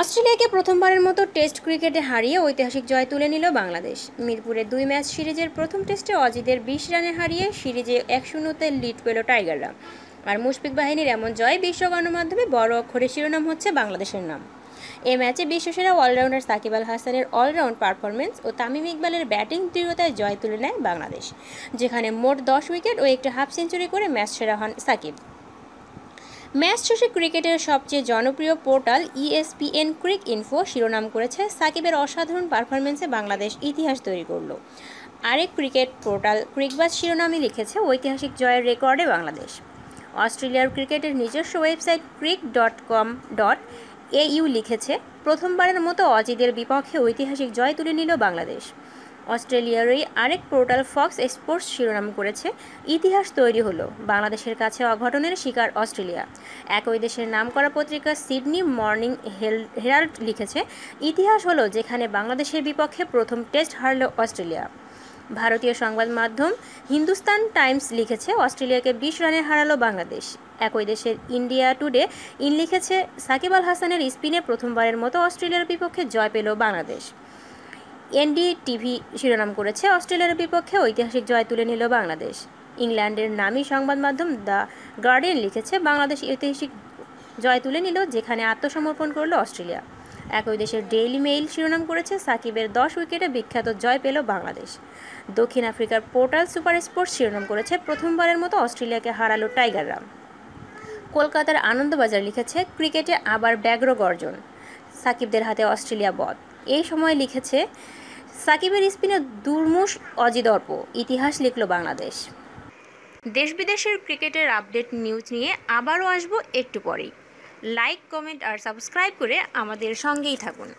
অস্ট্রেলিয়াকে প্রথমবারের মতো টেস্ট ক্রিকেটে হারিয়ে ঐতিহাসিক জয় তুলে নিল বাংলাদেশ মিরপুরে দুই ম্যাচ সিরিজের প্রথম টেস্টে অজিদের বিশ রানে হারিয়ে সিরিজে এক শূন্যতে লিড পেল টাইগাররা আর মুশফিক বাহিনীর এমন জয় বিশ্ব গণমাধ্যমে বড় অক্ষরে শিরোনাম হচ্ছে বাংলাদেশের নাম এ ম্যাচে বিশ্বসেরা অলরাউন্ডার সাকিব আল হাসানের অলরাউন্ড পারফরমেন্স ও তামিম ইকবালের ব্যাটিং দৃঢ়তায় জয় তুলে নেয় বাংলাদেশ যেখানে মোট দশ উইকেট ও একটি হাফ সেঞ্চুরি করে ম্যাচ সেরা হন সাকিব ম্যাচ শেষে ক্রিকেটের সবচেয়ে জনপ্রিয় পোর্টাল ইএসপিএন ক্রিক ইনফো শিরোনাম করেছে সাকিবের অসাধারণ পারফরমেন্সে বাংলাদেশ ইতিহাস তৈরি করল আরেক ক্রিকেট পোর্টাল ক্রিকবাজ শিরোনামে লিখেছে ঐতিহাসিক জয়ের রেকর্ডে বাংলাদেশ অস্ট্রেলিয়ার ক্রিকেটের নিজস্ব website cric dot com dot A U লিখেছে প্রথমবারের মতো অজিদের বিপক্ষে ঐতিহাসিক জয় তুলে নিল বাংলাদেশ অস্ট্রেলিয়ার ওই আরেক পোর্টাল ফক্স স্পোর্টস শিরোনাম করেছে ইতিহাস তৈরি হলো বাংলাদেশের কাছে অঘটনের শিকার অস্ট্রেলিয়া একই দেশের নামকরা পত্রিকা সিডনি মর্নিং হেরাল্ড লিখেছে ইতিহাস হলো যেখানে বাংলাদেশের বিপক্ষে প্রথম টেস্ট হারল অস্ট্রেলিয়া ভারতীয় সংবাদ মাধ্যম হিন্দুস্তান টাইমস লিখেছে অস্ট্রেলিয়াকে বিশ রানে হারালো বাংলাদেশ একই দেশের ইন্ডিয়া টুডে ইন লিখেছে সাকিব আল হাসানের স্পিনে প্রথমবারের মতো অস্ট্রেলিয়ার বিপক্ষে জয় পেল বাংলাদেশ এনডি টিভি শিরোনাম করেছে অস্ট্রেলিয়ার বিপক্ষে ঐতিহাসিক জয় তুলে নিল বাংলাদেশ ইংল্যান্ডের নামী সংবাদ মাধ্যম দ্য গার্ডিয়ান লিখেছে বাংলাদেশ ঐতিহাসিক জয় তুলে নিল যেখানে আত্মসমর্পণ করলো অস্ট্রেলিয়া একই দেশের ডেইলি মেইল শিরোনাম করেছে সাকিবের দশ উইকেটে বিখ্যাত জয় পেল বাংলাদেশ দক্ষিণ আফ্রিকার পোর্টাল সুপার স্পোর্টস শিরোনাম করেছে প্রথমবারের মতো অস্ট্রেলিয়াকে হারালো টাইগাররাম কলকাতার আনন্দবাজার লিখেছে ক্রিকেটে আবার ব্যাঘ্র গর্জন সাকিবদের হাতে অস্ট্রেলিয়া বধ এই সময় লিখেছে সাকিবের স্পিনে দুর্মুষ অজিদর্প ইতিহাস লিখল বাংলাদেশ দেশ বিদেশের ক্রিকেটের আপডেট নিউজ নিয়ে আবারও আসবো একটু পরেই লাইক কমেন্ট আর সাবস্ক্রাইব করে আমাদের সঙ্গেই থাকুন